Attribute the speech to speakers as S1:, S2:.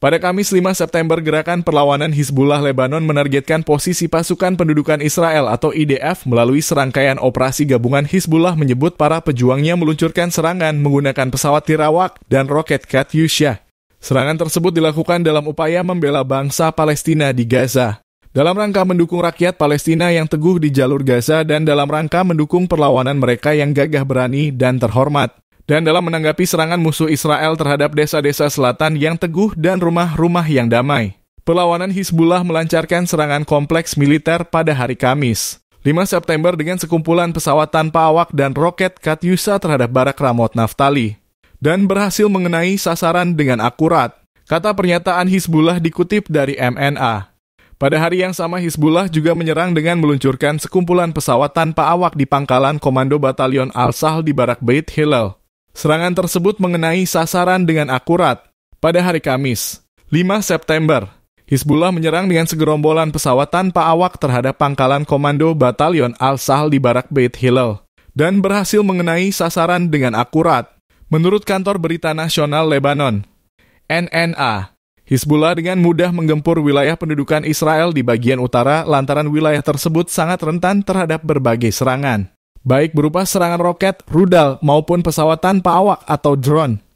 S1: Pada Kamis 5 September, Gerakan Perlawanan Hizbullah Lebanon menargetkan posisi pasukan pendudukan Israel atau IDF melalui serangkaian operasi gabungan Hizbullah menyebut para pejuangnya meluncurkan serangan menggunakan pesawat Tirawak dan roket Katyusha. Serangan tersebut dilakukan dalam upaya membela bangsa Palestina di Gaza. Dalam rangka mendukung rakyat Palestina yang teguh di jalur Gaza dan dalam rangka mendukung perlawanan mereka yang gagah berani dan terhormat dan dalam menanggapi serangan musuh Israel terhadap desa-desa selatan yang teguh dan rumah-rumah yang damai. Perlawanan Hizbullah melancarkan serangan kompleks militer pada hari Kamis. 5 September dengan sekumpulan pesawat tanpa awak dan roket Katyusha terhadap barak Ramot Naftali. Dan berhasil mengenai sasaran dengan akurat, kata pernyataan Hizbullah dikutip dari MNA. Pada hari yang sama Hizbullah juga menyerang dengan meluncurkan sekumpulan pesawat tanpa awak di pangkalan Komando Batalion Al-Sahl di Barak Beit Hillel. Serangan tersebut mengenai sasaran dengan akurat pada hari Kamis, 5 September. Hizbullah menyerang dengan segerombolan pesawat tanpa awak terhadap pangkalan komando batalion al sahl di barak Beit Hillel dan berhasil mengenai sasaran dengan akurat. Menurut kantor berita nasional Lebanon, NNA, Hizbullah dengan mudah menggempur wilayah pendudukan Israel di bagian utara lantaran wilayah tersebut sangat rentan terhadap berbagai serangan baik berupa serangan roket, rudal, maupun pesawat tanpa awak atau drone.